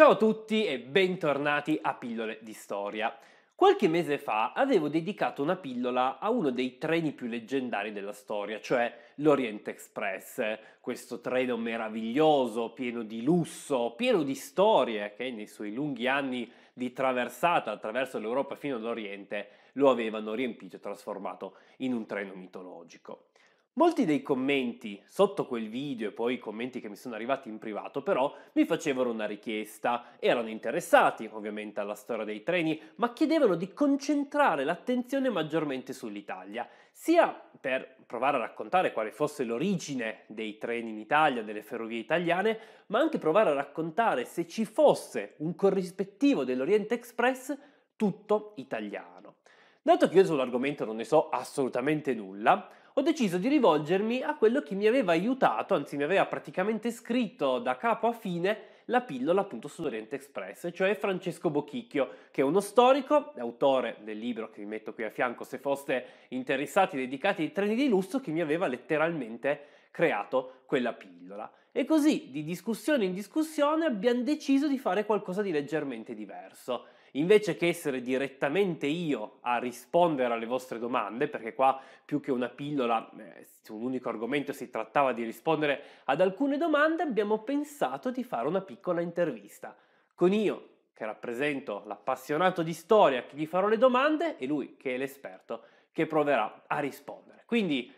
Ciao a tutti e bentornati a Pillole di Storia. Qualche mese fa avevo dedicato una pillola a uno dei treni più leggendari della storia, cioè l'Oriente Express, questo treno meraviglioso, pieno di lusso, pieno di storie che nei suoi lunghi anni di traversata attraverso l'Europa fino all'Oriente lo avevano riempito e trasformato in un treno mitologico. Molti dei commenti sotto quel video e poi i commenti che mi sono arrivati in privato però mi facevano una richiesta, erano interessati ovviamente alla storia dei treni, ma chiedevano di concentrare l'attenzione maggiormente sull'Italia, sia per provare a raccontare quale fosse l'origine dei treni in Italia, delle ferrovie italiane, ma anche provare a raccontare se ci fosse un corrispettivo dell'Oriente Express tutto italiano. Dato che io sull'argomento non ne so assolutamente nulla, ho deciso di rivolgermi a quello che mi aveva aiutato, anzi mi aveva praticamente scritto da capo a fine la pillola appunto sull'Oriente Express, cioè Francesco Bocchicchio, che è uno storico, autore del libro che vi metto qui a fianco se foste interessati, dedicati ai treni di lusso, che mi aveva letteralmente creato quella pillola. E così, di discussione in discussione, abbiamo deciso di fare qualcosa di leggermente diverso invece che essere direttamente io a rispondere alle vostre domande, perché qua più che una pillola, su eh, un unico argomento si trattava di rispondere ad alcune domande, abbiamo pensato di fare una piccola intervista con io che rappresento l'appassionato di storia che gli farò le domande e lui che è l'esperto che proverà a rispondere. Quindi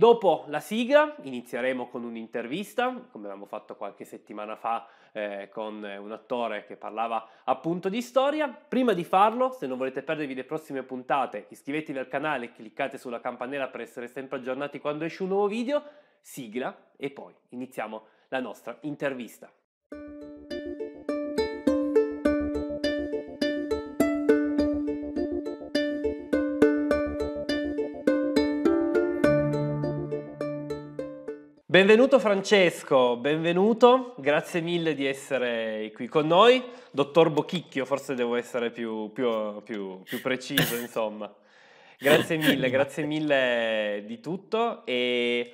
Dopo la sigla inizieremo con un'intervista, come avevamo fatto qualche settimana fa eh, con un attore che parlava appunto di storia. Prima di farlo, se non volete perdervi le prossime puntate, iscrivetevi al canale e cliccate sulla campanella per essere sempre aggiornati quando esce un nuovo video. Sigla e poi iniziamo la nostra intervista. Benvenuto Francesco, benvenuto, grazie mille di essere qui con noi. Dottor Bochicchio, forse devo essere più, più, più, più preciso, insomma. Grazie mille, grazie mille di tutto e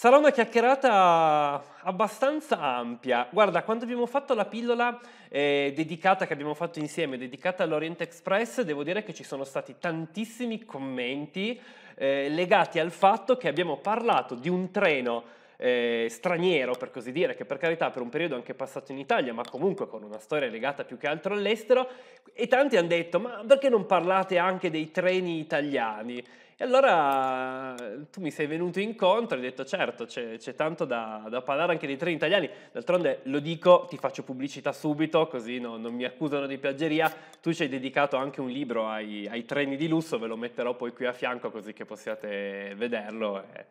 Sarà una chiacchierata abbastanza ampia. Guarda, quando abbiamo fatto la pillola eh, dedicata, che abbiamo fatto insieme, dedicata all'Orient Express, devo dire che ci sono stati tantissimi commenti eh, legati al fatto che abbiamo parlato di un treno eh, straniero, per così dire, che per carità per un periodo anche passato in Italia, ma comunque con una storia legata più che altro all'estero, e tanti hanno detto, ma perché non parlate anche dei treni italiani? E allora eh, tu mi sei venuto incontro e hai detto certo, c'è, c'è tanto da, da, parlare anche dei treni italiani. D'altronde lo dico, ti faccio pubblicità subito così no, non mi accusano di piaggeria. Tu ci hai dedicato anche un libro ai, ai, treni di lusso, ve lo metterò poi qui a fianco così che possiate vederlo. E, eh,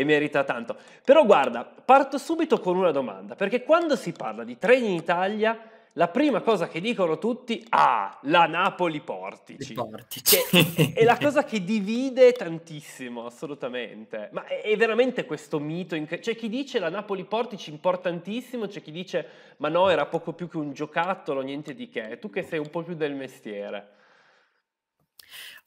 e merita tanto. Però guarda, parto subito con una domanda, perché quando si parla di treni in Italia la prima cosa che dicono tutti, ah, la Napoli Portici. Portici. Che è la cosa che divide tantissimo, assolutamente. Ma è, è veramente questo mito, inc- c'è cioè, chi dice la Napoli Portici importantissimo, c'è chi dice ma no, era poco più che un giocattolo, niente di che. Tu che sei un po' più del mestiere.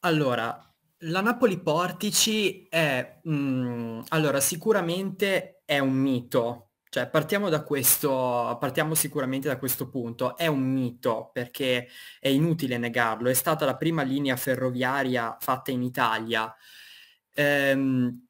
Allora, la Napoli Portici è, mh, mm, allora, sicuramente è un mito, cioè, partiamo da questo, partiamo sicuramente da questo punto. È un mito perché è inutile negarlo. È stata la prima linea ferroviaria fatta in Italia ehm,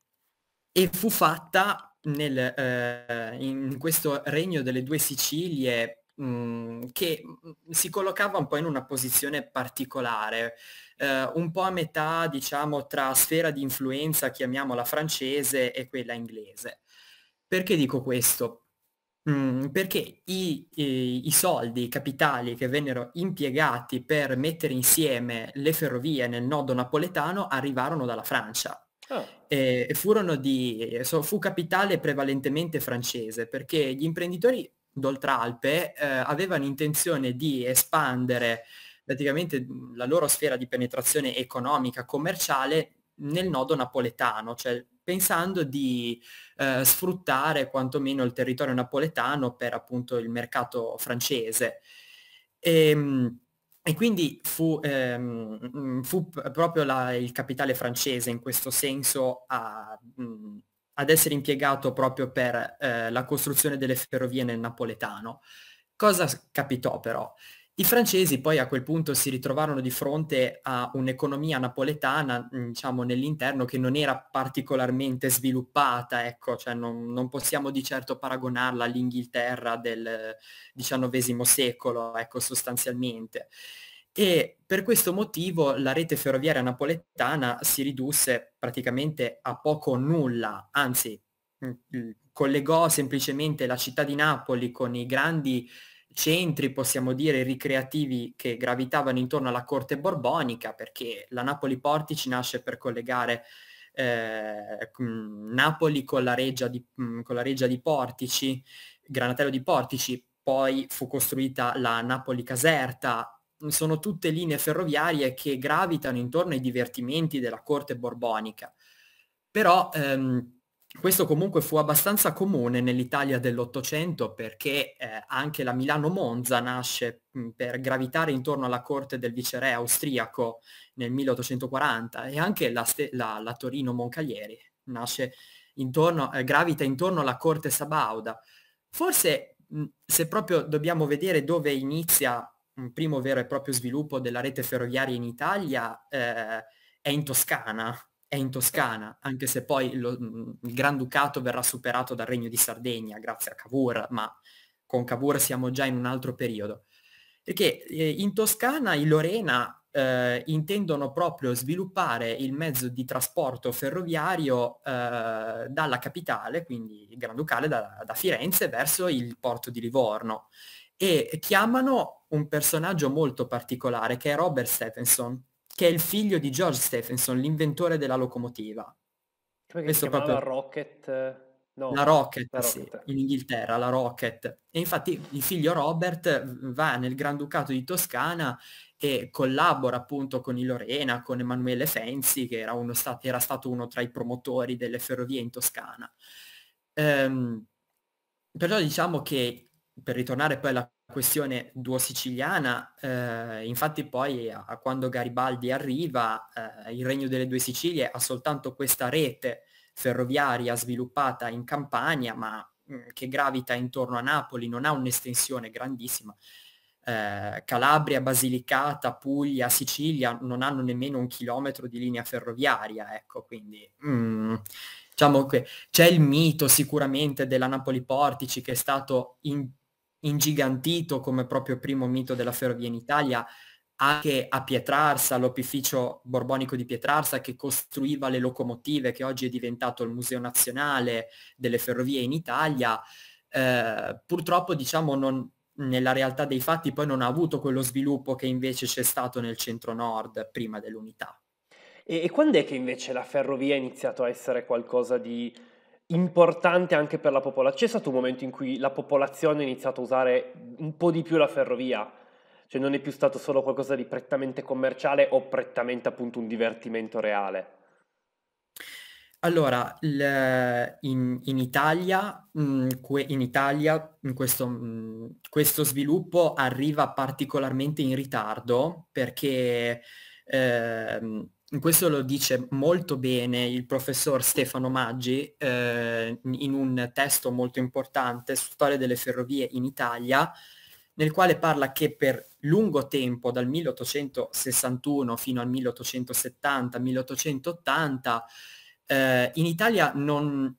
e fu fatta nel, eh, in questo regno delle due Sicilie mm, che mm, si collocava un po' in una posizione particolare, eh, un po' a metà, diciamo, tra sfera di influenza, chiamiamola francese, e quella inglese. Perché dico questo? Mm, perché i, i, i, soldi, i capitali che vennero impiegati per mettere insieme le ferrovie nel nodo napoletano arrivarono dalla Francia. Oh. E, e furono di, so, fu capitale prevalentemente francese perché gli imprenditori d'Oltralpe eh, avevano intenzione di espandere praticamente la loro sfera di penetrazione economica, commerciale nel nodo napoletano, cioè pensando di eh, sfruttare quantomeno il territorio napoletano per appunto il mercato francese. E, ehm, e quindi fu, ehm, mm, fu proprio la, il capitale francese in questo senso a, mh, mm, ad essere impiegato proprio per eh, la costruzione delle ferrovie nel napoletano. Cosa capitò però? I francesi poi a quel punto si ritrovarono di fronte a un'economia napoletana, diciamo, nell'interno che non era particolarmente sviluppata, ecco, cioè non, non possiamo di certo paragonarla all'Inghilterra del XIX secolo, ecco, sostanzialmente. E per questo motivo la rete ferroviaria napoletana si ridusse praticamente a poco o nulla, anzi collegò semplicemente la città di Napoli con i grandi centri, possiamo dire, ricreativi che gravitavano intorno alla corte borbonica, perché la Napoli-Portici nasce per collegare eh, ecco, mm, Napoli con la, reggia di, mm, con la reggia di Portici, Granatello di Portici, poi fu costruita la Napoli-Caserta, sono tutte linee ferroviarie che gravitano intorno ai divertimenti della corte borbonica. Però ehm, questo comunque fu abbastanza comune nell'Italia dell'Ottocento perché eh, anche la Milano-Monza nasce mh, per gravitare intorno alla corte del viceré austriaco nel 1840 e anche la, la, la Torino-Moncalieri nasce intorno, eh, gravita intorno alla corte Sabauda. Forse mh, se proprio dobbiamo vedere dove inizia un primo vero e proprio sviluppo della rete ferroviaria in Italia eh, è in Toscana, è in Toscana, anche se poi lo, mm, il Granducato verrà superato dal Regno di Sardegna grazie a Cavour, ma con Cavour siamo già in un altro periodo. Perché eh, in Toscana i Lorena eh, intendono proprio sviluppare il mezzo di trasporto ferroviario eh, dalla capitale, quindi il Granducale, da, da Firenze verso il porto di Livorno e chiamano un personaggio molto particolare che è Robert Stephenson, che è il figlio di George Stephenson, l'inventore della locomotiva. Questo si proprio... Rocket... No, la Rocket, la sì, Rocket, in Inghilterra, la Rocket. E infatti il figlio Robert va nel Granducato di Toscana e collabora appunto con il Lorena, con Emanuele Fenzi, che era, uno sta- era stato uno tra i promotori delle ferrovie in Toscana. Ehm, perciò diciamo che, per ritornare poi alla questione duo siciliana, eh, infatti poi a, a, quando Garibaldi arriva eh, il Regno delle Due Sicilie ha soltanto questa rete ferroviaria sviluppata in Campania ma mh, mm, che gravita intorno a Napoli, non ha un'estensione grandissima. Eh, Calabria, Basilicata, Puglia, Sicilia non hanno nemmeno un chilometro di linea ferroviaria, ecco quindi... Mm diciamo che c'è il mito sicuramente della Napoli Portici che è stato in ingigantito come proprio primo mito della ferrovia in Italia, anche a Pietrarsa, l'opificio borbonico di Pietrarsa che costruiva le locomotive, che oggi è diventato il Museo Nazionale delle Ferrovie in Italia, eh, purtroppo diciamo non, nella realtà dei fatti poi non ha avuto quello sviluppo che invece c'è stato nel centro-nord prima dell'unità. E, e quando è che invece la ferrovia ha iniziato a essere qualcosa di importante anche per la popolazione. C'è stato un momento in cui la popolazione ha iniziato a usare un po' di più la ferrovia, cioè non è più stato solo qualcosa di prettamente commerciale o prettamente appunto un divertimento reale. Allora, in, in, Italia, mm, in Italia questo, mm, questo, sviluppo arriva particolarmente in ritardo perché ehm, questo lo dice molto bene il professor Stefano Maggi eh, in un testo molto importante, Storia delle ferrovie in Italia, nel quale parla che per lungo tempo, dal 1861 fino al 1870-1880, eh, in Italia non,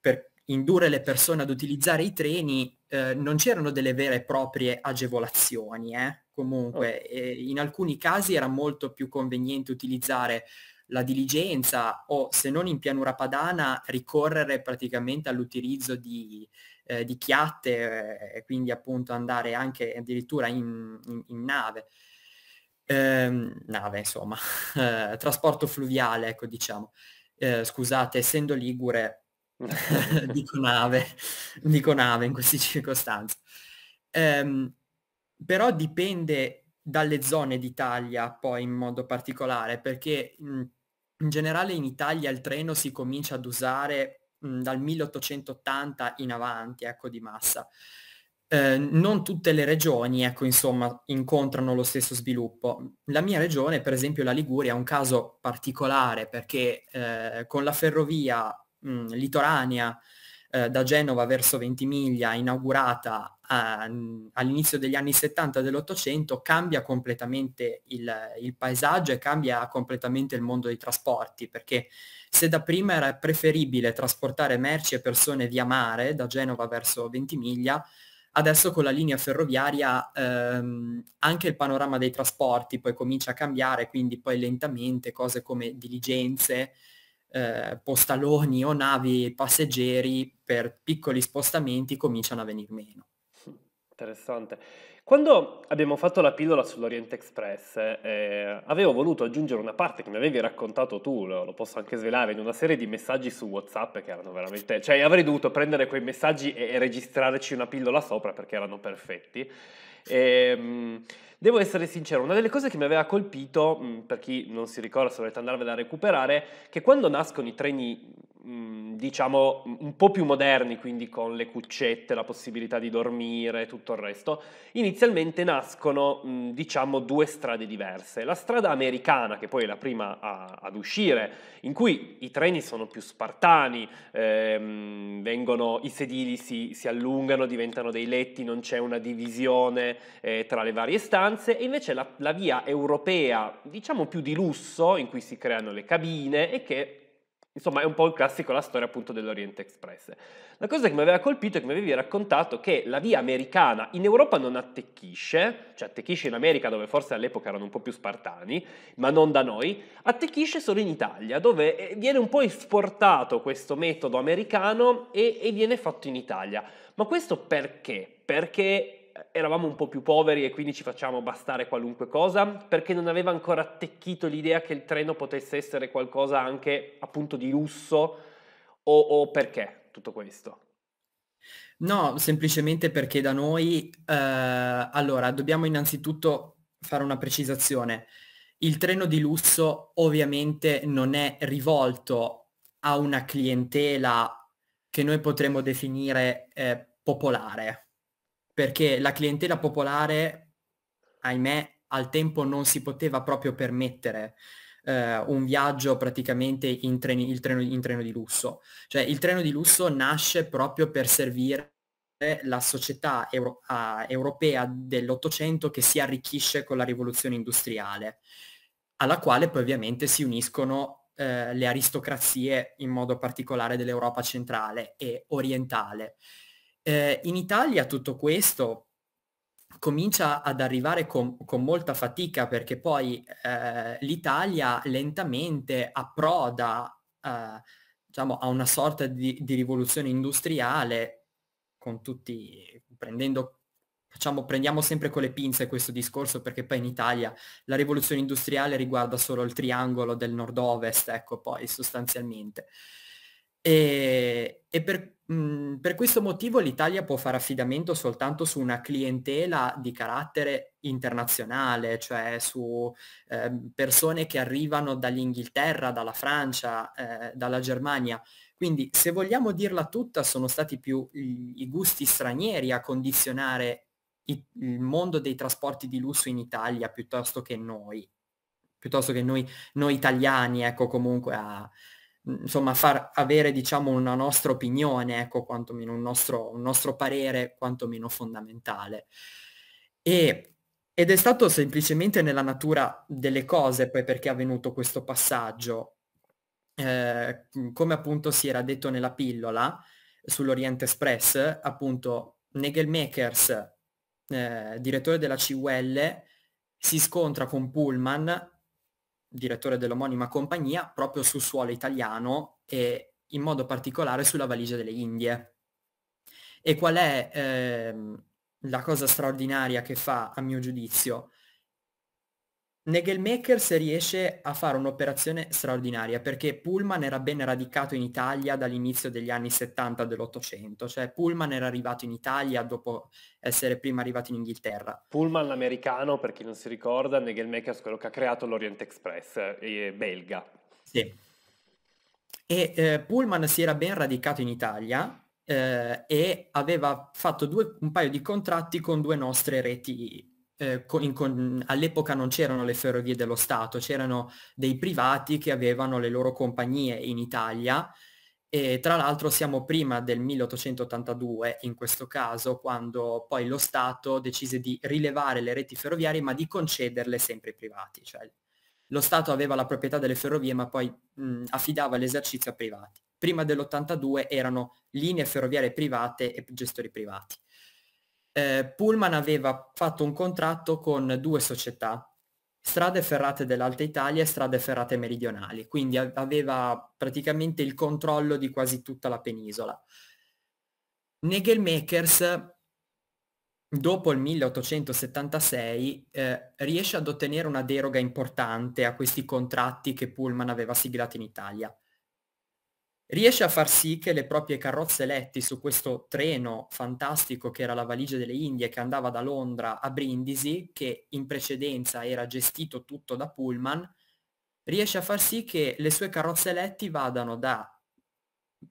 per indurre le persone ad utilizzare i treni eh, non c'erano delle vere e proprie agevolazioni. Eh? comunque eh, in alcuni casi era molto più conveniente utilizzare la diligenza o se non in pianura padana ricorrere praticamente all'utilizzo di, eh, di chiatte eh, e quindi appunto andare anche addirittura in, in, in nave. Ehm, nave insomma, eh, trasporto fluviale ecco diciamo. Eh, scusate, essendo ligure dico nave, dico nave in queste circostanze. Ehm, però dipende dalle zone d'Italia poi in modo particolare, perché mh, in generale in Italia il treno si comincia ad usare mh, dal 1880 in avanti, ecco, di massa. Eh, non tutte le regioni, ecco, insomma, incontrano lo stesso sviluppo. La mia regione, per esempio la Liguria, è un caso particolare perché eh, con la ferrovia mh, litoranea eh, da Genova verso Ventimiglia inaugurata all'inizio degli anni 70 dell'Ottocento cambia completamente il, il, paesaggio e cambia completamente il mondo dei trasporti, perché se da prima era preferibile trasportare merci e persone via mare da Genova verso Ventimiglia, adesso con la linea ferroviaria ehm, anche il panorama dei trasporti poi comincia a cambiare, quindi poi lentamente cose come diligenze, eh, postaloni o navi passeggeri per piccoli spostamenti cominciano a venir meno. Interessante. Quando abbiamo fatto la pillola sull'Oriente Express, eh, avevo voluto aggiungere una parte che mi avevi raccontato tu, lo, lo, posso anche svelare, in una serie di messaggi su WhatsApp che erano veramente... Cioè avrei dovuto prendere quei messaggi e, e registrarci una pillola sopra perché erano perfetti. E, ehm, devo essere sincero, una delle cose che mi aveva colpito, mm, per chi non si ricorda, se volete andarvela a recuperare, che quando nascono i treni, mm, diciamo, un po' più moderni, quindi con le cuccette, la possibilità di dormire, e tutto il resto, inizialmente nascono, mm, diciamo, due strade diverse. La strada americana, che poi è la prima a, ad uscire, in cui i treni sono più spartani, ehm, vengono, i sedili si, si allungano, diventano dei letti, non c'è una divisione eh, tra le varie stanze e invece la, la via europea, diciamo più di lusso, in cui si creano le cabine e che Insomma, è un po' il classico la storia appunto dell'Oriente Express. La cosa che mi aveva colpito è che mi avevi raccontato che la via americana in Europa non attecchisce, cioè attecchisce in America dove forse all'epoca erano un po' più spartani, ma non da noi, attecchisce solo in Italia, dove eh, viene un po' esportato questo metodo americano e, e viene fatto in Italia. Ma questo perché? Perché eravamo un po' più poveri e quindi ci facciamo bastare qualunque cosa, perché non aveva ancora attecchito l'idea che il treno potesse essere qualcosa anche appunto di lusso o, o perché tutto questo? No, semplicemente perché da noi, eh, allora, dobbiamo innanzitutto fare una precisazione. Il treno di lusso ovviamente non è rivolto a una clientela che noi potremmo definire eh, popolare, perché la clientela popolare, ahimè, al tempo non si poteva proprio permettere eh, un viaggio praticamente in, treni, treno, in treno di lusso. Cioè il treno di lusso nasce proprio per servire la società euro- a, europea dell'Ottocento che si arricchisce con la rivoluzione industriale, alla quale poi ovviamente si uniscono eh, le aristocrazie in modo particolare dell'Europa centrale e orientale. Eh, in Italia tutto questo comincia ad arrivare con, con molta fatica perché poi eh, l'Italia lentamente approda eh, diciamo, a una sorta di, di rivoluzione industriale con tutti, prendendo Facciamo, prendiamo sempre con le pinze questo discorso perché poi in Italia la rivoluzione industriale riguarda solo il triangolo del nord-ovest, ecco poi sostanzialmente. E, e per, mh, mhmm, per questo motivo l'Italia può fare affidamento soltanto su una clientela di carattere internazionale, cioè su eh, persone che arrivano dall'Inghilterra, dalla Francia, eh, dalla Germania. Quindi se vogliamo dirla tutta sono stati più i, gusti stranieri a condizionare i, il mondo dei trasporti di lusso in Italia piuttosto che noi, piuttosto che noi, noi italiani, ecco comunque a, Mhmm, insomma far avere diciamo una nostra opinione, ecco quantomeno un nostro, un nostro parere quantomeno fondamentale. E, ed è stato semplicemente nella natura delle cose poi perché è avvenuto questo passaggio. Eh, mhmm, come appunto si era detto nella pillola sull'Oriente Express, appunto Negelmakers, eh, direttore della CUL, si scontra con Pullman direttore dell'omonima compagnia, proprio sul suolo italiano e in modo particolare sulla valigia delle Indie. E qual è eh, la cosa straordinaria che fa, a mio giudizio? Nagelmakers riesce a fare un'operazione straordinaria perché Pullman era ben radicato in Italia dall'inizio degli anni 70 dell'Ottocento, cioè Pullman era arrivato in Italia dopo essere prima arrivato in Inghilterra. Pullman l'americano, per chi non si ricorda, è quello che ha creato l'Orient Express, eh, belga. Sì. E eh, Pullman si era ben radicato in Italia eh, e aveva fatto due, un paio di contratti con due nostre reti eh, in, all'epoca non c'erano le ferrovie dello Stato, c'erano dei privati che avevano le loro compagnie in Italia e tra l'altro siamo prima del 1882 in questo caso, quando poi lo Stato decise di rilevare le reti ferroviarie ma di concederle sempre ai privati. Cioè, lo Stato aveva la proprietà delle ferrovie ma poi mh, affidava l'esercizio a privati. Prima dell'82 erano linee ferroviarie private e gestori privati eh, Pullman aveva fatto un contratto con due società, Strade Ferrate dell'Alta Italia e Strade Ferrate Meridionali, quindi aveva praticamente il controllo di quasi tutta la penisola. Negelmakers dopo il 1876 eh, riesce ad ottenere una deroga importante a questi contratti che Pullman aveva siglato in Italia riesce a far sì che le proprie carrozze letti su questo treno fantastico che era la valigia delle Indie che andava da Londra a Brindisi, che in precedenza era gestito tutto da Pullman, riesce a far sì che le sue carrozze letti vadano da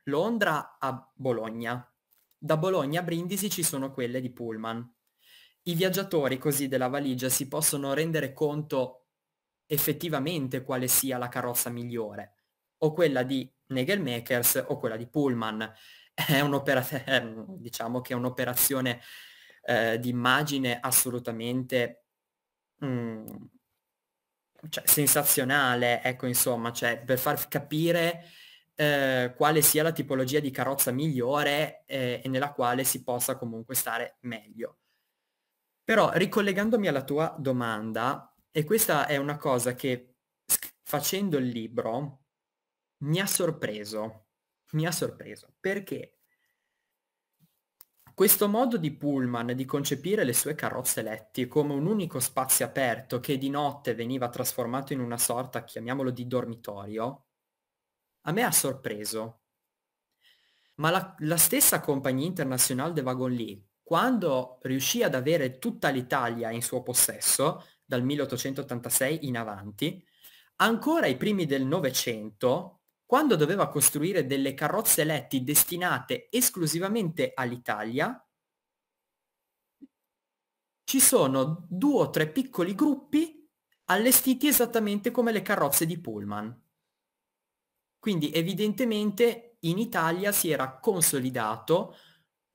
Londra a Bologna. Da Bologna a Brindisi ci sono quelle di Pullman. I viaggiatori così della valigia si possono rendere conto effettivamente quale sia la carrozza migliore o quella di Nagelmakers o quella di Pullman. È un'operazione, eh, diciamo che è un'operazione eh, di immagine assolutamente mh, mm, cioè, sensazionale, ecco insomma, cioè, per far capire eh, quale sia la tipologia di carrozza migliore eh, e nella quale si possa comunque stare meglio. Però ricollegandomi alla tua domanda, e questa è una cosa che facendo il libro mi ha sorpreso, mi ha sorpreso perché questo modo di Pullman di concepire le sue carrozze letti come un unico spazio aperto che di notte veniva trasformato in una sorta, chiamiamolo, di dormitorio, a me ha sorpreso. Ma la, la stessa compagnia internazionale de Wagon Lee, quando riuscì ad avere tutta l'Italia in suo possesso, dal 1886 in avanti, ancora ai primi del Novecento, quando doveva costruire delle carrozze letti destinate esclusivamente all'Italia, ci sono due o tre piccoli gruppi allestiti esattamente come le carrozze di Pullman. Quindi evidentemente in Italia si era consolidato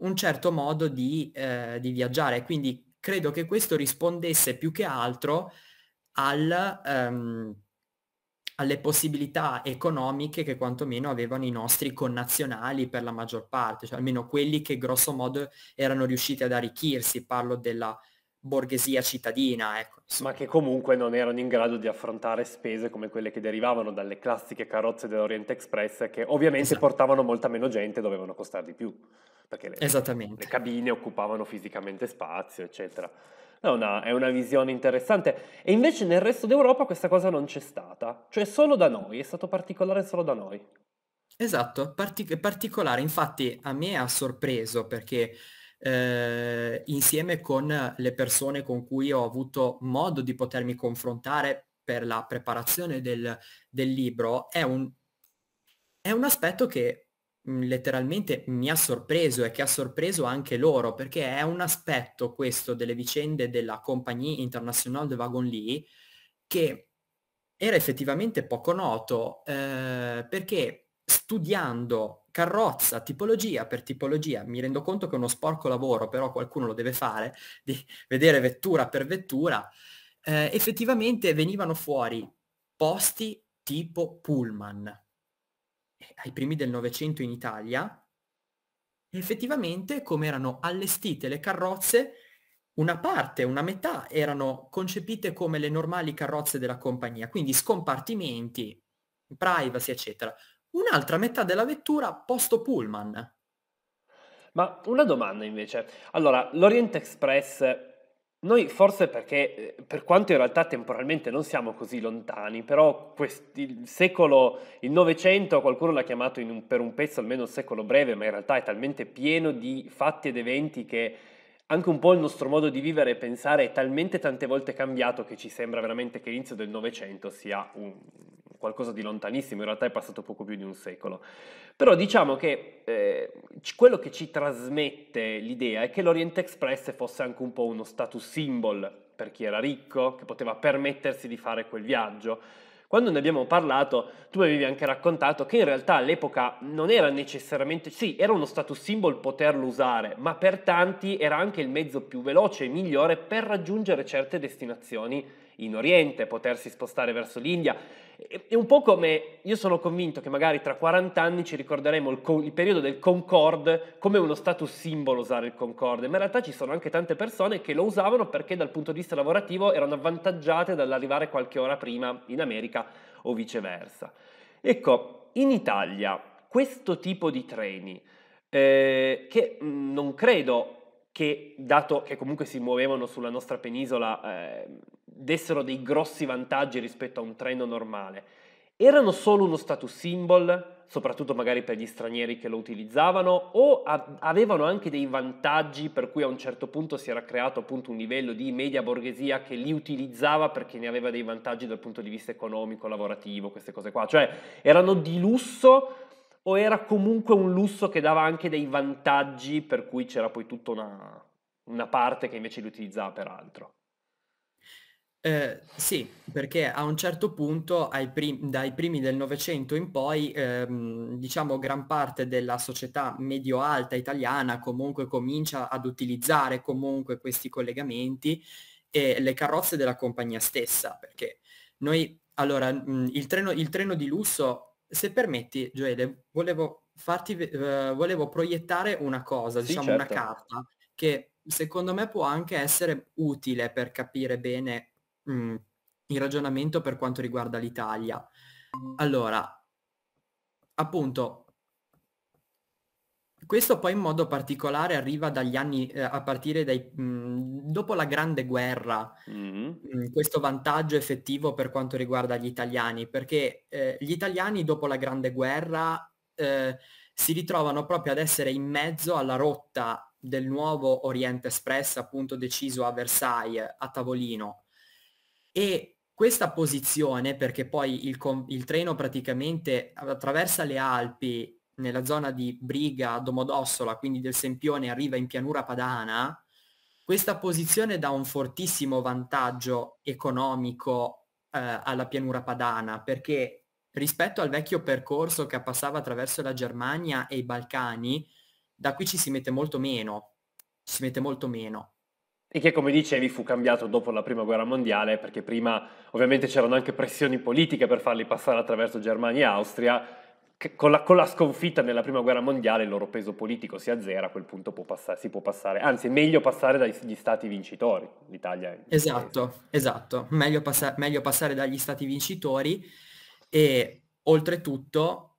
un certo modo di, eh, di viaggiare, quindi credo che questo rispondesse più che altro al, um, alle possibilità economiche che quantomeno avevano i nostri connazionali per la maggior parte, cioè almeno quelli che grosso modo erano riusciti ad arricchirsi, parlo della borghesia cittadina, ecco. Ma che comunque non erano in grado di affrontare spese come quelle che derivavano dalle classiche carrozze dell'Oriente Express che ovviamente esatto. portavano molta meno gente e dovevano costare di più, perché le, le cabine occupavano fisicamente spazio, eccetera. È una, è una visione interessante. E invece nel resto d'Europa questa cosa non c'è stata, cioè solo da noi, è stato particolare solo da noi. Esatto, partic- particolare, infatti a me ha sorpreso perché eh, insieme con le persone con cui ho avuto modo di potermi confrontare per la preparazione del, del libro è un, è un aspetto che Mm, letteralmente mi ha sorpreso e che ha sorpreso anche loro perché è un aspetto questo delle vicende della Compagnie internazionale de Wagon-Lee che era effettivamente poco noto eh, perché studiando carrozza tipologia per tipologia mi rendo conto che è uno sporco lavoro però qualcuno lo deve fare di vedere vettura per vettura eh, effettivamente venivano fuori posti tipo pullman eh, ai primi del Novecento in Italia, effettivamente come erano allestite le carrozze, una parte, una metà erano concepite come le normali carrozze della compagnia, quindi scompartimenti, privacy, eccetera. Un'altra metà della vettura posto pullman. Ma una domanda invece. Allora, l'Orient Express noi forse perché, eh, per quanto in realtà temporalmente non siamo così lontani, però questi, il secolo, il Novecento, qualcuno l'ha chiamato un, per un pezzo almeno secolo breve, ma in realtà è talmente pieno di fatti ed eventi che anche un po' il nostro modo di vivere e pensare è talmente tante volte cambiato che ci sembra veramente che l'inizio del Novecento sia un, qualcosa di lontanissimo, in realtà è passato poco più di un secolo. Però diciamo che eh, quello che ci trasmette l'idea è che l'Orient Express fosse anche un po' uno status symbol per chi era ricco, che poteva permettersi di fare quel viaggio. Quando ne abbiamo parlato, tu mi avevi anche raccontato che in realtà all'epoca non era necessariamente, sì, era uno status symbol poterlo usare, ma per tanti era anche il mezzo più veloce e migliore per raggiungere certe destinazioni in Oriente, potersi spostare verso l'India, è un po' come io sono convinto che magari tra 40 anni ci ricorderemo il, il periodo del Concorde come uno status simbolo usare il Concorde, ma in realtà ci sono anche tante persone che lo usavano perché dal punto di vista lavorativo erano avvantaggiate dall'arrivare qualche ora prima in America o viceversa. Ecco, in Italia questo tipo di treni, eh, che mh, mm, non credo che, dato che comunque si muovevano sulla nostra penisola, eh, dessero dei grossi vantaggi rispetto a un treno normale. Erano solo uno status symbol, soprattutto magari per gli stranieri che lo utilizzavano, o a- avevano anche dei vantaggi per cui a un certo punto si era creato appunto un livello di media borghesia che li utilizzava perché ne aveva dei vantaggi dal punto di vista economico, lavorativo, queste cose qua. Cioè erano di lusso o era comunque un lusso che dava anche dei vantaggi per cui c'era poi tutta una, una parte che invece li utilizzava per altro? Eh, sì, perché a un certo punto, prim- dai primi del Novecento in poi, ehm, diciamo gran parte della società medio-alta italiana comunque comincia ad utilizzare comunque questi collegamenti e le carrozze della compagnia stessa, perché noi, allora, mh, mm, il, treno, il treno di lusso, se permetti, Gioele, volevo farti, eh, volevo proiettare una cosa, sì, diciamo certo. una carta, che secondo me può anche essere utile per capire bene mh, il ragionamento per quanto riguarda l'Italia. Allora, appunto, questo poi in modo particolare arriva dagli anni, eh, a partire dai, mh, dopo la Grande Guerra, mm-hmm. mh, questo vantaggio effettivo per quanto riguarda gli italiani, perché eh, gli italiani dopo la Grande Guerra eh, si ritrovano proprio ad essere in mezzo alla rotta del nuovo Oriente Express, appunto deciso a Versailles, a tavolino, e questa posizione, perché poi il, il treno praticamente attraversa le Alpi nella zona di Briga, Domodossola, quindi del Sempione, arriva in pianura padana, questa posizione dà un fortissimo vantaggio economico eh, alla pianura padana, perché rispetto al vecchio percorso che passava attraverso la Germania e i Balcani, da qui ci si mette molto meno, ci si mette molto meno e che come dicevi fu cambiato dopo la prima guerra mondiale perché prima ovviamente c'erano anche pressioni politiche per farli passare attraverso Germania e Austria, con la, con la, sconfitta nella prima guerra mondiale il loro peso politico si azzera, a quel punto può passare, si può passare, anzi è meglio passare dagli stati vincitori, l'Italia. È esatto, paese. esatto, meglio, passa, meglio, passare dagli stati vincitori e oltretutto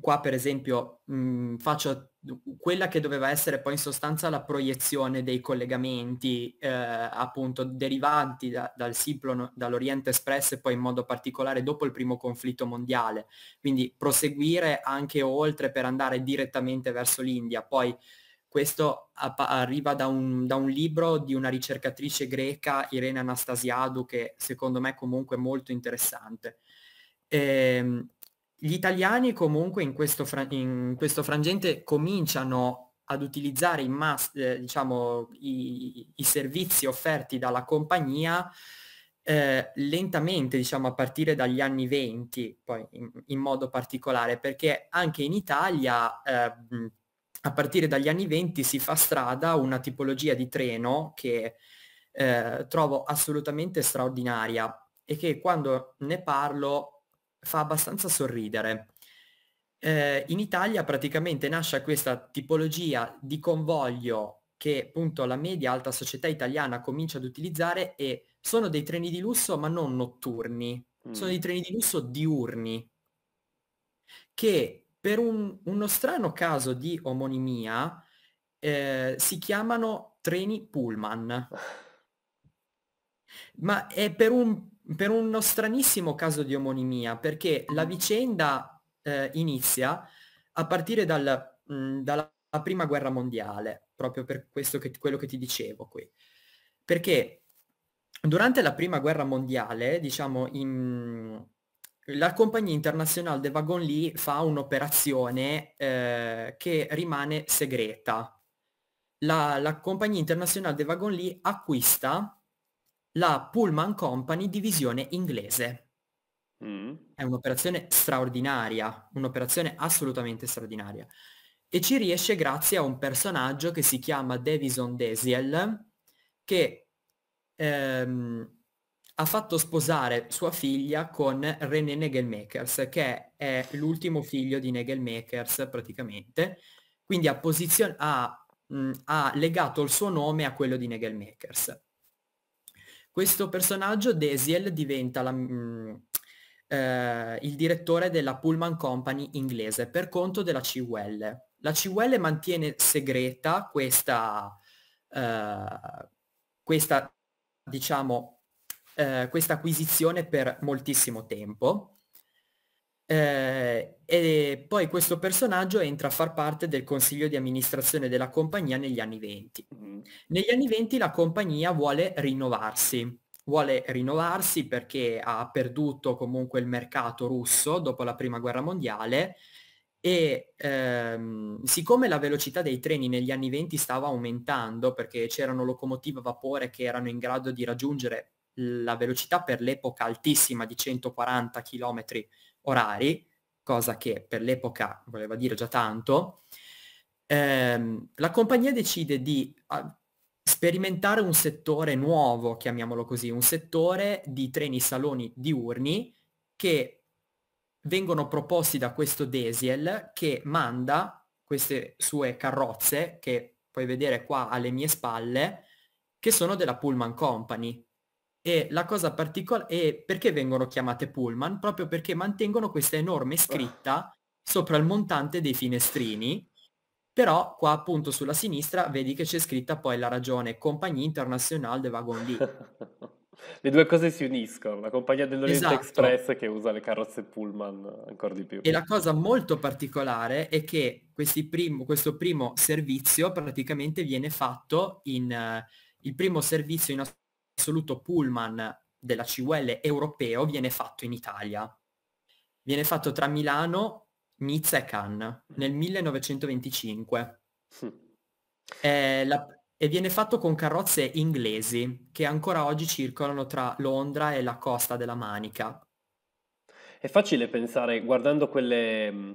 qua per esempio mh, mhmm, faccio quella che doveva essere poi in sostanza la proiezione dei collegamenti eh, appunto derivanti da, dal Siplon, dall'Oriente Express e poi in modo particolare dopo il primo conflitto mondiale. Quindi proseguire anche oltre per andare direttamente verso l'India. Poi questo arriva da un, da un, libro di una ricercatrice greca, Irene Anastasiadu che secondo me è comunque molto interessante. Ehm, gli italiani comunque in questo, fra- in questo frangente cominciano ad utilizzare in mass- eh, diciamo, i, i, servizi offerti dalla compagnia eh, lentamente, diciamo, a partire dagli anni 20, poi in, in modo particolare, perché anche in Italia eh, a partire dagli anni 20 si fa strada una tipologia di treno che eh, trovo assolutamente straordinaria e che quando ne parlo fa abbastanza sorridere. Eh, in Italia praticamente nasce questa tipologia di convoglio che appunto la media alta società italiana comincia ad utilizzare e sono dei treni di lusso ma non notturni, mm. sono dei treni di lusso diurni che per un, uno strano caso di omonimia eh, si chiamano treni pullman. Ma è per un per uno stranissimo caso di omonimia, perché la vicenda eh, inizia a partire dal, mh, mm, dalla prima guerra mondiale, proprio per questo che, quello che ti dicevo qui. Perché durante la prima guerra mondiale, diciamo, in, la compagnia internazionale dei Wagon Lee fa un'operazione eh, che rimane segreta. La, la compagnia internazionale dei Wagon Lee acquista la Pullman Company divisione inglese. Mm. È un'operazione straordinaria, un'operazione assolutamente straordinaria. E ci riesce grazie a un personaggio che si chiama Davison Desiel, che ehm, ha fatto sposare sua figlia con René Negelmakers, che è l'ultimo figlio di Negelmakers praticamente, quindi ha, posizion- ha, mh, mm, ha legato il suo nome a quello di Negelmakers. Questo personaggio, Desiel, diventa la, mh, mm, eh, il direttore della Pullman Company inglese per conto della CUL. La CUL mantiene segreta questa, eh, questa, diciamo, eh, questa acquisizione per moltissimo tempo eh, e poi questo personaggio entra a far parte del consiglio di amministrazione della compagnia negli anni 20. Mm-hmm. Negli anni 20 la compagnia vuole rinnovarsi, vuole rinnovarsi perché ha perduto comunque il mercato russo dopo la prima guerra mondiale e ehm, siccome la velocità dei treni negli anni 20 stava aumentando perché c'erano locomotive a vapore che erano in grado di raggiungere la velocità per l'epoca altissima di 140 km orari, cosa che per l'epoca voleva dire già tanto, ehm, la compagnia decide di a, sperimentare un settore nuovo, chiamiamolo così, un settore di treni saloni diurni che vengono proposti da questo Desiel che manda queste sue carrozze, che puoi vedere qua alle mie spalle, che sono della Pullman Company, e la cosa particolare è perché vengono chiamate pullman? Proprio perché mantengono questa enorme scritta sopra il montante dei finestrini. Però qua appunto sulla sinistra vedi che c'è scritta poi la ragione Compagnie Internazionale de Wagon Lee. le due cose si uniscono, la compagnia dell'Oriente esatto. Express che usa le carrozze pullman ancora di più. E la cosa molto particolare è che prim- questo primo servizio praticamente viene fatto in... Uh, il primo servizio in assoluto assoluto pullman della CUL europeo viene fatto in Italia. Viene fatto tra Milano, Nizza e Cannes mm. nel 1925. Mm. Hm. la, e viene fatto con carrozze inglesi che ancora oggi circolano tra Londra e la costa della Manica. È facile pensare, guardando quelle, mm,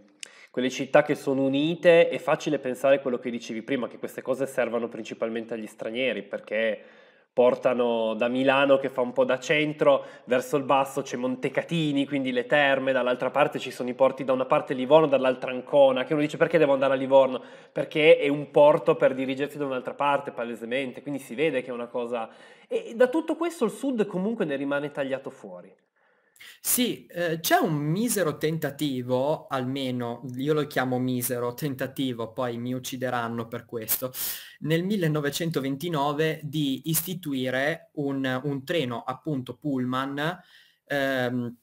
quelle città che sono unite, è facile pensare quello che dicevi prima, che queste cose servano principalmente agli stranieri, perché portano da Milano che fa un po' da centro, verso il basso c'è Montecatini, quindi le terme, dall'altra parte ci sono i porti, da una parte Livorno, dall'altra Ancona, che uno dice perché devo andare a Livorno? Perché è un porto per dirigersi da un'altra parte palesemente, quindi si vede che è una cosa... E da tutto questo il sud comunque ne rimane tagliato fuori. Sì, eh, c'è un misero tentativo, almeno io lo chiamo misero tentativo, poi mi uccideranno per questo, nel 1929 di istituire un, un treno appunto Pullman ehm,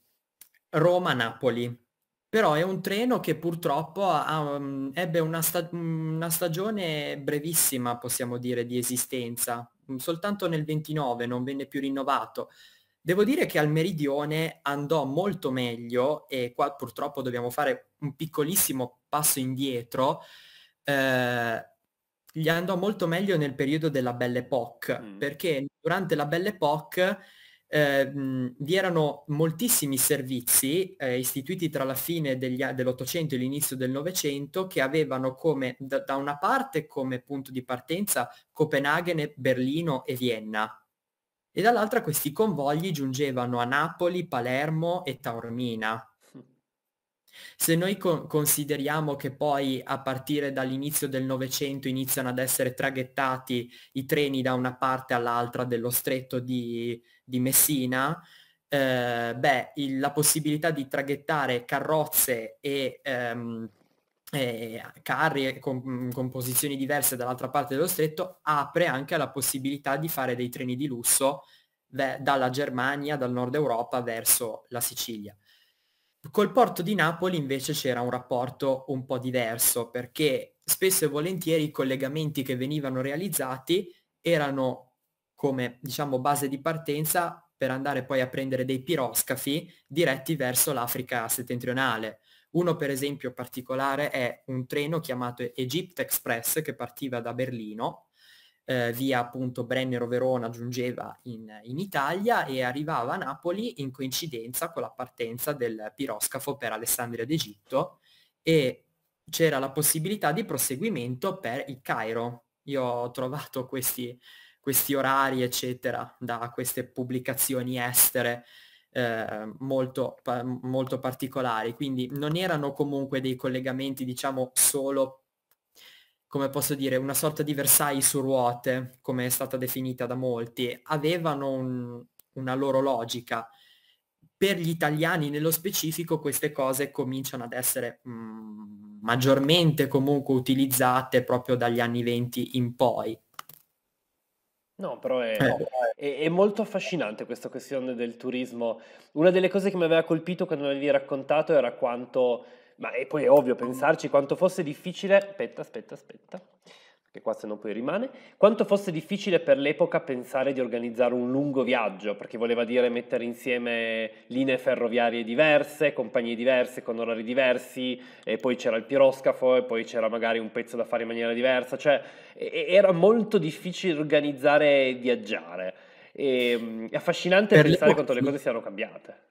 Roma-Napoli. Però è un treno che purtroppo ha, mm, ebbe una, sta, mm, una stagione brevissima, possiamo dire, di esistenza. Mm, soltanto nel 29 non venne più rinnovato Devo dire che al meridione andò molto meglio e qua purtroppo dobbiamo fare un piccolissimo passo indietro. Eh, gli andò molto meglio nel periodo della Belle Époque, mm. perché durante la Belle Époque eh, vi erano moltissimi servizi eh, istituiti tra la fine degli, dell'Ottocento e l'inizio del Novecento che avevano come, da, da una parte come punto di partenza Copenaghen, Berlino e Vienna e dall'altra questi convogli giungevano a Napoli, Palermo e Taormina. Se noi co- consideriamo che poi a partire dall'inizio del Novecento iniziano ad essere traghettati i treni da una parte all'altra dello stretto di, di Messina, eh, beh, il, la possibilità di traghettare carrozze e ehm, eh, carri con, con, mm, posizioni diverse dall'altra parte dello stretto apre anche alla possibilità di fare dei treni di lusso ve- dalla Germania, dal nord Europa verso la Sicilia. Col porto di Napoli invece c'era un rapporto un po' diverso perché spesso e volentieri i collegamenti che venivano realizzati erano come diciamo base di partenza per andare poi a prendere dei piroscafi diretti verso l'Africa settentrionale uno per esempio particolare è un treno chiamato Egypt Express che partiva da Berlino, eh, via appunto Brennero-Verona giungeva in, in, Italia e arrivava a Napoli in coincidenza con la partenza del piroscafo per Alessandria d'Egitto e c'era la possibilità di proseguimento per il Cairo. Io ho trovato questi, questi orari, eccetera, da queste pubblicazioni estere eh, molto, pa- molto particolari, quindi non erano comunque dei collegamenti diciamo solo come posso dire, una sorta di versai su ruote, come è stata definita da molti, avevano un, una loro logica. Per gli italiani nello specifico queste cose cominciano ad essere mh, mm, maggiormente comunque utilizzate proprio dagli anni 20 in poi. Eh, no, però è, è, è, molto affascinante questa questione del turismo. Una delle cose che mi aveva colpito quando mi avevi raccontato era quanto, ma e poi è ovvio pensarci, quanto fosse difficile, aspetta, aspetta, aspetta, che qua se no poi rimane, quanto fosse difficile per l'epoca pensare di organizzare un lungo viaggio, perché voleva dire mettere insieme linee ferroviarie diverse, compagnie diverse, con orari diversi, e poi c'era il piroscafo e poi c'era magari un pezzo da fare in maniera diversa, cioè era molto difficile organizzare e viaggiare. E, ehm, è affascinante per pensare quanto le cose siano cambiate.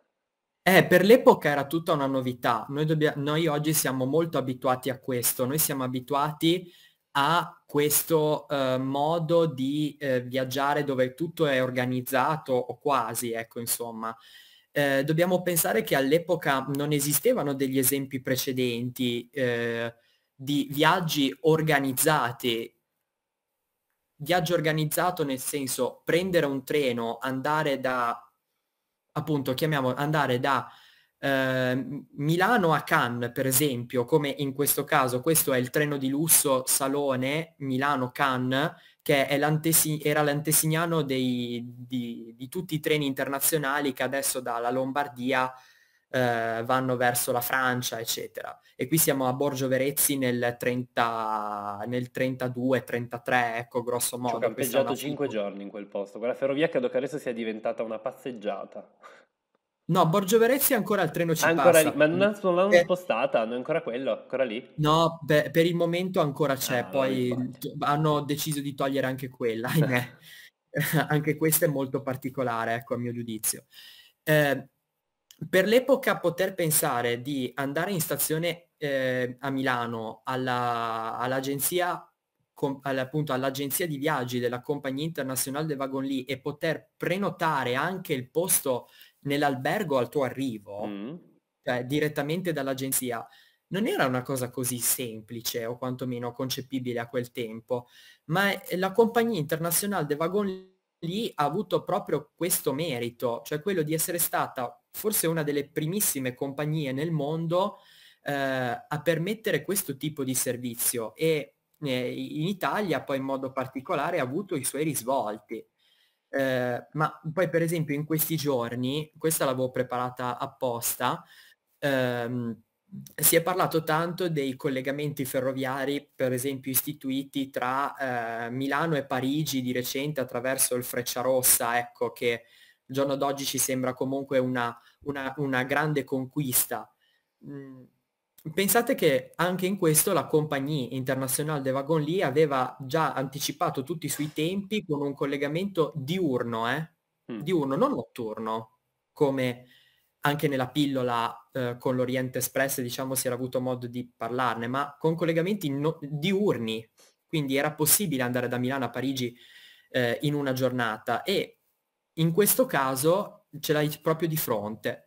Eh, per l'epoca era tutta una novità, noi, dobbia- noi oggi siamo molto abituati a questo, noi siamo abituati a questo eh, modo di eh, viaggiare dove tutto è organizzato o quasi, ecco insomma. Eh, dobbiamo pensare che all'epoca non esistevano degli esempi precedenti eh, di viaggi organizzati. Viaggio organizzato nel senso prendere un treno, andare da, appunto, chiamiamo andare da eh, Milano a Cannes, per esempio, come in questo caso, questo è il treno di lusso Salone Milano-Cannes, che è l'antesi- era l'antesignano dei, di, di, tutti i treni internazionali che adesso dalla Lombardia eh, vanno verso la Francia, eccetera. E qui siamo a Borgio Verezzi nel, 30, nel 32-33, ecco, grosso modo. ho campeggiato 5 giorni in quel posto. Quella ferrovia credo che adesso sia diventata una passeggiata. No, Borgio Verezzi ancora il treno ci ancora passa. Lì, ma non, non mm. l'hanno eh. spostata, non è ancora quello, ancora lì. No, beh, per il momento ancora c'è, ah, poi hanno deciso di togliere anche quella, anche questa è molto particolare, ecco, a mio giudizio. Eh, per l'epoca poter pensare di andare in stazione eh, a Milano all'agenzia all appunto all'agenzia di viaggi della compagnia internazionale del Vagon lì e poter prenotare anche il posto nell'albergo al tuo arrivo, mm. cioè direttamente dall'agenzia, non era una cosa così semplice o quantomeno concepibile a quel tempo, ma la compagnia internazionale dei vagoni lì ha avuto proprio questo merito, cioè quello di essere stata forse una delle primissime compagnie nel mondo eh, a permettere questo tipo di servizio e eh, in Italia poi in modo particolare ha avuto i suoi risvolti. Ehm, ma poi per esempio in questi giorni, questa l'avevo preparata apposta, ehm, si è parlato tanto dei collegamenti ferroviari, per esempio istituiti tra eh, Milano e Parigi di recente attraverso il Frecciarossa, ecco che il giorno d'oggi ci sembra comunque una, una, una grande conquista. Mm Pensate che anche in questo la Compagnie Internazionale de Wagon Lì aveva già anticipato tutti i suoi tempi con un collegamento diurno, eh? mm. diurno, non notturno, come anche nella pillola eh, con l'Oriente Express, diciamo, si era avuto modo di parlarne, ma con collegamenti no- diurni, quindi era possibile andare da Milano a Parigi eh, in una giornata e in questo caso ce l'hai proprio di fronte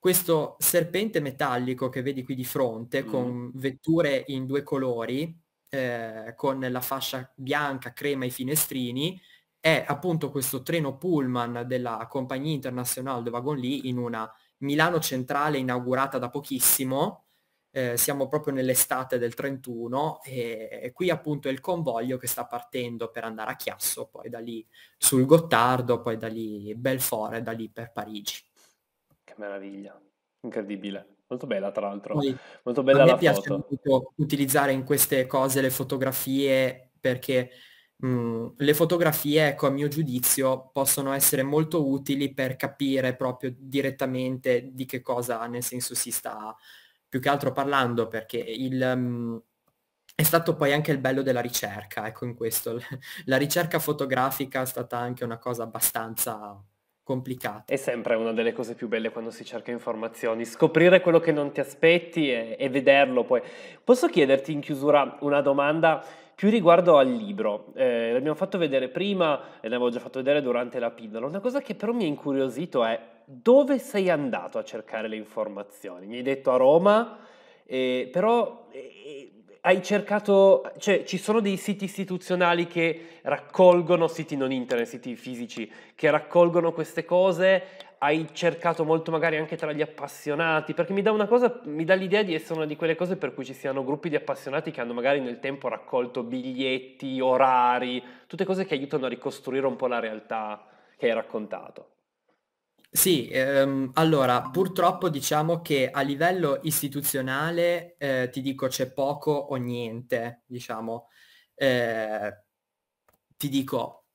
questo serpente metallico che vedi qui di fronte mm. con vetture in due colori, eh, con la fascia bianca, crema e finestrini, è appunto questo treno pullman della compagnia internazionale de Wagon Lì in una Milano centrale inaugurata da pochissimo, eh, siamo proprio nell'estate del 31 e, e, qui appunto è il convoglio che sta partendo per andare a Chiasso, poi da lì sul Gottardo, poi da lì Belfort e da lì per Parigi. Che meraviglia, incredibile. Molto bella, tra l'altro. Poi, Molto bella a me la piace foto. molto utilizzare in queste cose le fotografie perché mm, le fotografie, ecco, a mio giudizio, possono essere molto utili per capire proprio direttamente di che cosa, nel senso, si sta più che altro parlando perché il... Mh, mm, è stato poi anche il bello della ricerca, ecco in questo. La ricerca fotografica è stata anche una cosa abbastanza complicata. È sempre una delle cose più belle quando si cerca informazioni, scoprire quello che non ti aspetti e, e vederlo poi. Posso chiederti in chiusura una domanda? più riguardo al libro, eh, l'abbiamo fatto vedere prima e l'avevo già fatto vedere durante la pillola, una cosa che però mi ha incuriosito è dove sei andato a cercare le informazioni? Mi hai detto a Roma, eh, però eh, hai cercato, cioè ci sono dei siti istituzionali che raccolgono, siti non internet, siti fisici, che raccolgono queste cose, hai cercato molto magari anche tra gli appassionati, perché mi dà una cosa, mi dà l'idea di essere una di quelle cose per cui ci siano gruppi di appassionati che hanno magari nel tempo raccolto biglietti, orari, tutte cose che aiutano a ricostruire un po' la realtà che hai raccontato. Sì, ehm, allora purtroppo diciamo che a livello istituzionale eh, ti dico c'è poco o niente, diciamo. Eh, ti dico,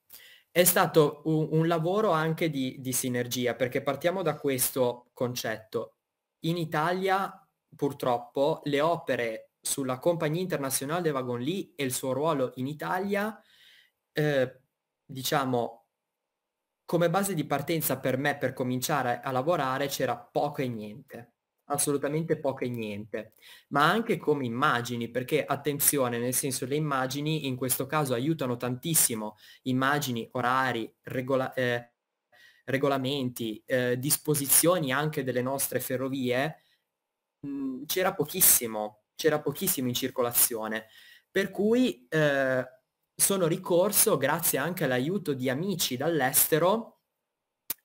è stato un, un lavoro anche di, di sinergia, perché partiamo da questo concetto. In Italia purtroppo le opere sulla Compagnia Internazionale dei Vagon Lì e il suo ruolo in Italia, eh, diciamo, come base di partenza per me per cominciare a lavorare c'era poco e niente assolutamente poco e niente, ma anche come immagini, perché attenzione, nel senso le immagini in questo caso aiutano tantissimo, immagini, orari, regola- eh, regolamenti, eh, disposizioni anche delle nostre ferrovie, mh, mm, c'era pochissimo, c'era pochissimo in circolazione, per cui eh, sono ricorso, grazie anche all'aiuto di amici dall'estero,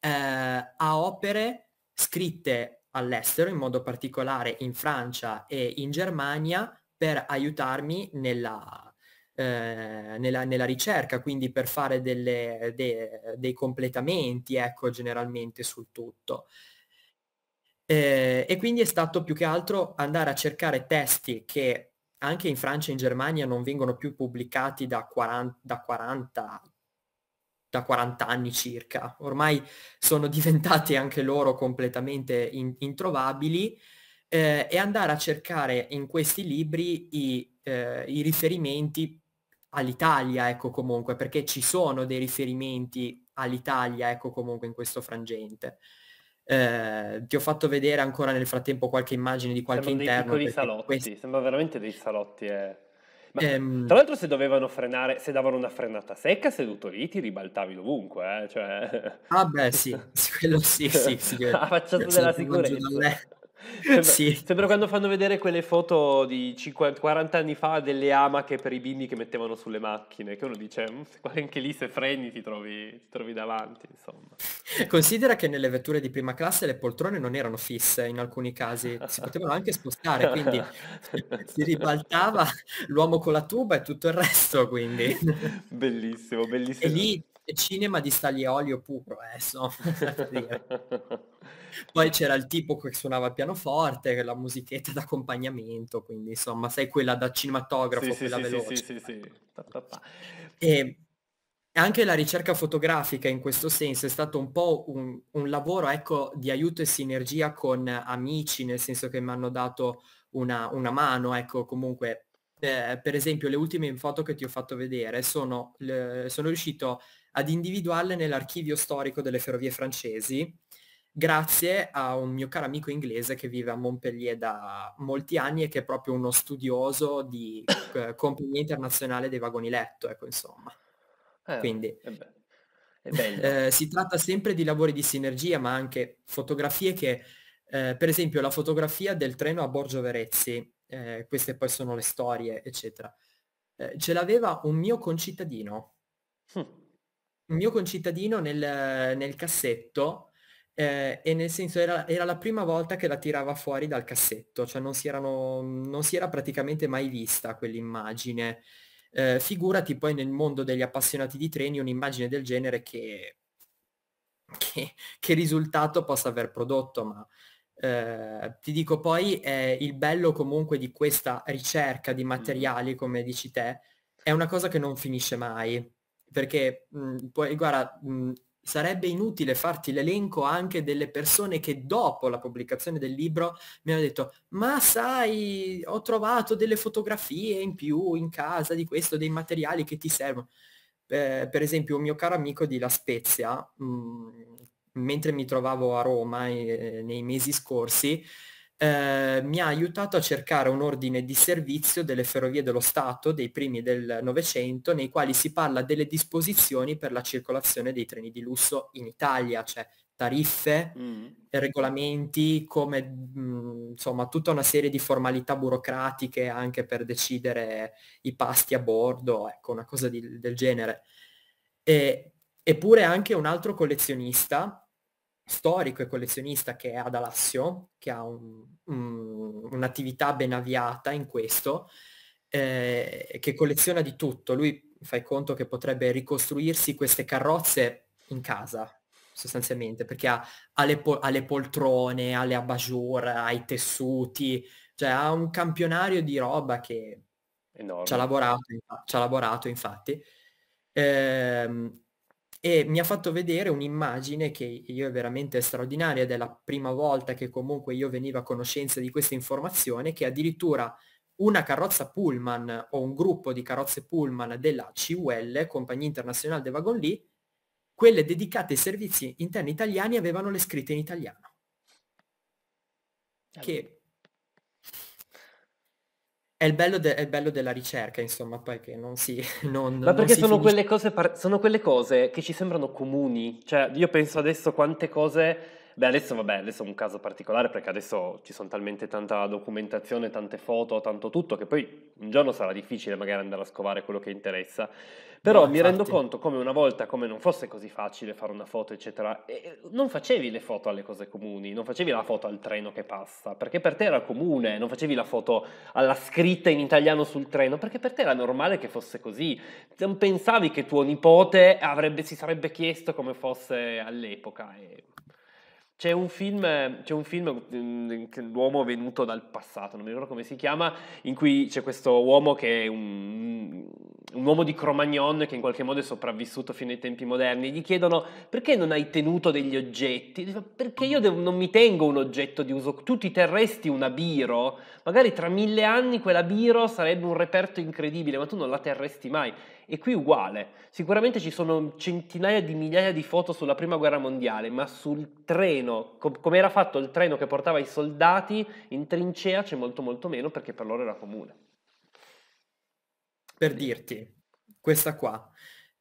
eh, a opere scritte all'estero, in modo particolare in Francia e in Germania, per aiutarmi nella, eh, nella, nella ricerca, quindi per fare delle, de, dei completamenti, ecco, generalmente sul tutto. Eh, e quindi è stato più che altro andare a cercare testi che anche in Francia e in Germania non vengono più pubblicati da 40, da 40 da 40 anni circa, ormai sono diventati anche loro completamente in- introvabili eh, e andare a cercare in questi libri i, eh, i, riferimenti all'Italia, ecco comunque, perché ci sono dei riferimenti all'Italia, ecco comunque in questo frangente. Eh, ti ho fatto vedere ancora nel frattempo qualche immagine di qualche Sembrano interno. Dei piccoli salotti, questi... sembra veramente dei salotti. Eh. Ma, ehm... Tra l'altro se dovevano frenare, se davano una frenata secca, seduto lì ti ribaltavi dovunque. Eh, cioè... Ah beh sì, quello sì, sì, sì, sì La facciata della sicurezza. Sembra, sì. sembra quando fanno vedere quelle foto di 50, 40 anni fa delle amache per i bimbi che mettevano sulle macchine, che uno dice mm, anche lì se freni ti trovi, ti trovi davanti, insomma. Considera che nelle vetture di prima classe le poltrone non erano fisse in alcuni casi, si potevano anche spostare, quindi si ribaltava l'uomo con la tuba e tutto il resto, quindi. Bellissimo, bellissimo. E lì cinema di olio puro, eh, Poi c'era il tipo che suonava il pianoforte, la musichetta d'accompagnamento, quindi insomma, sai quella da cinematografo, sì, quella sì, veloce. Sì, sì, sì. E anche la ricerca fotografica in questo senso è stato un po' un, un lavoro, ecco, di aiuto e sinergia con amici, nel senso che mi hanno dato una, una mano, ecco, comunque eh, per esempio le ultime foto che ti ho fatto vedere sono, le, sono riuscito ad individuarle nell'archivio storico delle ferrovie francesi, grazie a un mio caro amico inglese che vive a Montpellier da molti anni e che è proprio uno studioso di eh, compagnia internazionale dei vagoni letto, ecco insomma. Eh, Quindi eh, si tratta sempre di lavori di sinergia, ma anche fotografie che, eh, per esempio la fotografia del treno a Borgio Verezzi, eh, queste poi sono le storie, eccetera, eh, ce l'aveva un mio concittadino. Hm mio concittadino nel, nel cassetto eh, e nel senso era, era, la prima volta che la tirava fuori dal cassetto, cioè non si, erano, non si era praticamente mai vista quell'immagine. Eh, figurati poi nel mondo degli appassionati di treni un'immagine del genere che, che, che risultato possa aver prodotto, ma eh, ti dico poi eh, il bello comunque di questa ricerca di mm-hmm. materiali, come dici te, è una cosa che non finisce mai perché mh, mhmm, poi, guarda, mh, mhmm, sarebbe inutile farti l'elenco anche delle persone che dopo la pubblicazione del libro mi hanno detto ma sai ho trovato delle fotografie in più in casa di questo dei materiali che ti servono eh, per esempio un mio caro amico di La Spezia mh, mhmm, mentre mi trovavo a Roma eh, nei mesi scorsi eh, mi ha aiutato a cercare un ordine di servizio delle ferrovie dello Stato dei primi del Novecento nei quali si parla delle disposizioni per la circolazione dei treni di lusso in Italia, cioè tariffe, mm. regolamenti, come mh, mm, insomma tutta una serie di formalità burocratiche anche per decidere i pasti a bordo, ecco una cosa di, del genere. E, eppure anche un altro collezionista storico e collezionista che è ad Alassio, che ha un, un, un'attività ben avviata in questo, eh, che colleziona di tutto. Lui fai conto che potrebbe ricostruirsi queste carrozze in casa, sostanzialmente, perché ha, ha, le, po- ha le, poltrone, ha le abajour, ha i tessuti, cioè ha un campionario di roba che ci ha lavorato, ci ha lavorato infatti. Ehm, e mi ha fatto vedere un'immagine che io è veramente straordinaria ed è la prima volta che comunque io venivo a conoscenza di questa informazione che addirittura una carrozza pullman o un gruppo di carrozze pullman della CUL, Compagnia Internazionale dei Vagon Lì, quelle dedicate ai servizi interni italiani avevano le scritte in italiano. Che è il, bello, de- è il bello della ricerca, insomma, poi che non si... Non, Ma perché sono, finisce. quelle cose par- sono quelle cose che ci sembrano comuni, cioè io penso adesso quante cose... Beh, adesso vabbè, adesso è un caso particolare perché adesso ci sono talmente tanta documentazione, tante foto, tanto tutto, che poi un giorno sarà difficile magari andare a scovare quello che interessa. Però no, mi rendo conto come una volta, come non fosse così facile fare una foto, eccetera, e non facevi le foto alle cose comuni, non facevi la foto al treno che passa, perché per te era comune, non facevi la foto alla scritta in italiano sul treno, perché per te era normale che fosse così. Non pensavi che tuo nipote avrebbe, si sarebbe chiesto come fosse all'epoca. E... C'è un, film, c'è un film, mm, l'uomo venuto dal passato, non mi ricordo come si chiama, in cui c'è questo uomo che è un, mm, un uomo di Cromagnon che in qualche modo è sopravvissuto fino ai tempi moderni. Gli chiedono perché non hai tenuto degli oggetti? Dico, perché io devo, non mi tengo un oggetto di uso, tu ti terresti una biro, magari tra mille anni quella biro sarebbe un reperto incredibile, ma tu non la terresti mai. E qui uguale, sicuramente ci sono centinaia di migliaia di foto sulla prima guerra mondiale, ma sul treno, com- come era fatto il treno che portava i soldati in trincea c'è molto molto meno perché per loro era comune. Per dirti, questa qua,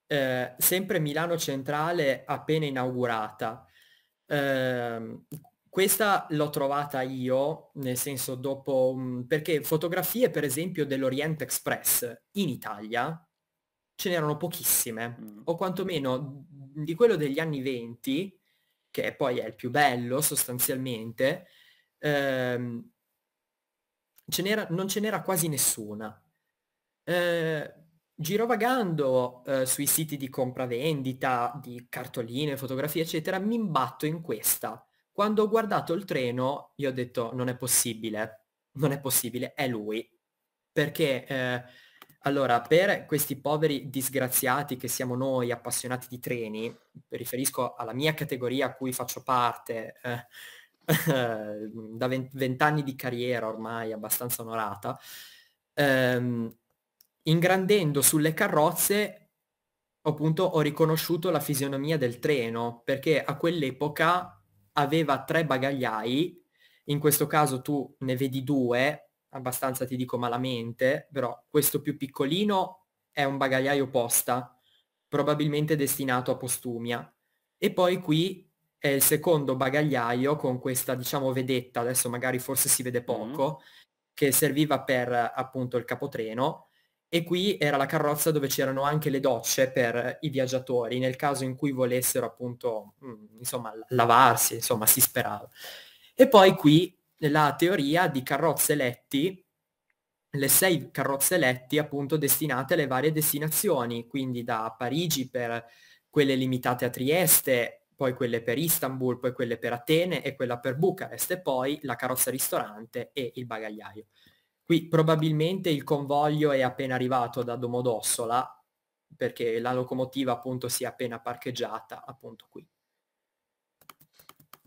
eh, sempre Milano Centrale appena inaugurata, eh, questa l'ho trovata io, nel senso dopo, mm, perché fotografie per esempio dell'Oriente Express in Italia ce n'erano pochissime, mm. o quantomeno di quello degli anni 20, che poi è il più bello sostanzialmente, ehm, ce non ce n'era quasi nessuna. Eh, girovagando eh, sui siti di compravendita, di cartoline, fotografie, eccetera, mi imbatto in questa. Quando ho guardato il treno, io ho detto non è possibile, non è possibile, è lui. Perché eh, allora, per questi poveri disgraziati che siamo noi appassionati di treni, riferisco alla mia categoria a cui faccio parte, eh, da vent'anni di carriera ormai abbastanza onorata, ehm, ingrandendo sulle carrozze appunto ho riconosciuto la fisionomia del treno, perché a quell'epoca aveva tre bagagliai, in questo caso tu ne vedi due, abbastanza, ti dico, malamente, però questo più piccolino è un bagagliaio posta, probabilmente destinato a postumia. E poi qui è il secondo bagagliaio con questa, diciamo, vedetta, adesso magari forse si vede mm-hmm. poco, mm. che serviva per appunto il capotreno. E qui era la carrozza dove c'erano anche le docce per i viaggiatori, nel caso in cui volessero appunto, mh, mm, insomma, lavarsi, insomma, si sperava. E poi qui la teoria di carrozze letti, le sei carrozze letti appunto destinate alle varie destinazioni, quindi da Parigi per quelle limitate a Trieste, poi quelle per Istanbul, poi quelle per Atene e quella per Bucarest e poi la carrozza ristorante e il bagagliaio. Qui probabilmente il convoglio è appena arrivato da Domodossola perché la locomotiva appunto si è appena parcheggiata appunto qui.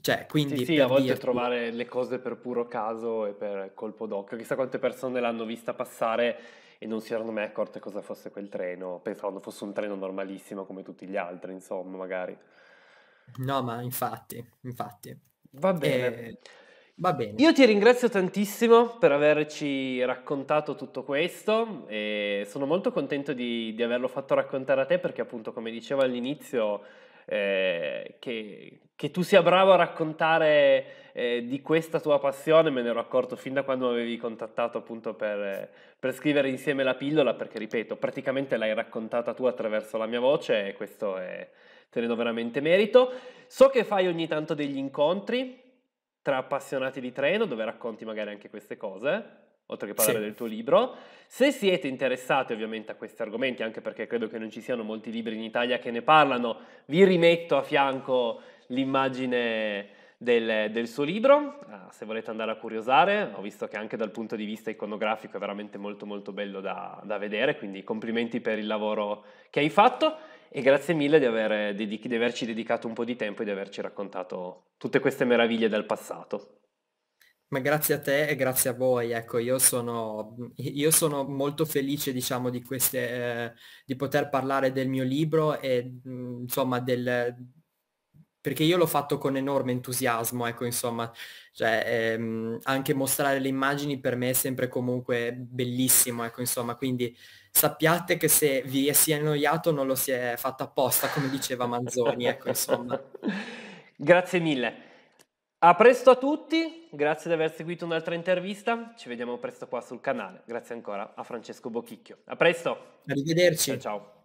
Cioè, quindi sì, sì a volte dirti... trovare le cose per puro caso e per colpo d'occhio. Chissà quante persone l'hanno vista passare e non si erano mai accorte cosa fosse quel treno. Pensavano fosse un treno normalissimo come tutti gli altri, insomma, magari. No, ma infatti, infatti. Va bene. Eh, va bene. Io ti ringrazio tantissimo per averci raccontato tutto questo e sono molto contento di, di averlo fatto raccontare a te perché appunto come dicevo all'inizio eh, che, che, tu sia bravo a raccontare eh, di questa tua passione, me ne ero accorto fin da quando mi avevi contattato appunto per, eh, per, scrivere insieme la pillola, perché ripeto, praticamente l'hai raccontata tu attraverso la mia voce e questo è, te ne do veramente merito. So che fai ogni tanto degli incontri tra appassionati di treno dove racconti magari anche queste cose oltre che parlare sì. del tuo libro. Se siete interessati ovviamente a questi argomenti, anche perché credo che non ci siano molti libri in Italia che ne parlano, vi rimetto a fianco l'immagine del, del, suo libro, ah, se volete andare a curiosare, ho visto che anche dal punto di vista iconografico è veramente molto molto bello da, da vedere, quindi complimenti per il lavoro che hai fatto e grazie mille di, aver, di, di averci dedicato un po' di tempo e di averci raccontato tutte queste meraviglie del passato. Ma grazie a te e grazie a voi, ecco, io sono, io sono molto felice, diciamo, di, queste, eh, di poter parlare del mio libro e, mh, mm, insomma, del, perché io l'ho fatto con enorme entusiasmo, ecco, insomma, cioè, ehm, anche mostrare le immagini per me è sempre comunque bellissimo, ecco, insomma, quindi sappiate che se vi si è annoiato non lo si è fatto apposta, come diceva Manzoni, ecco, insomma. Grazie mille. A presto a tutti grazie di aver seguito un'altra intervista, ci vediamo presto qua sul canale. Grazie ancora a Francesco Bocchicchio. A presto. Arrivederci. ciao. ciao.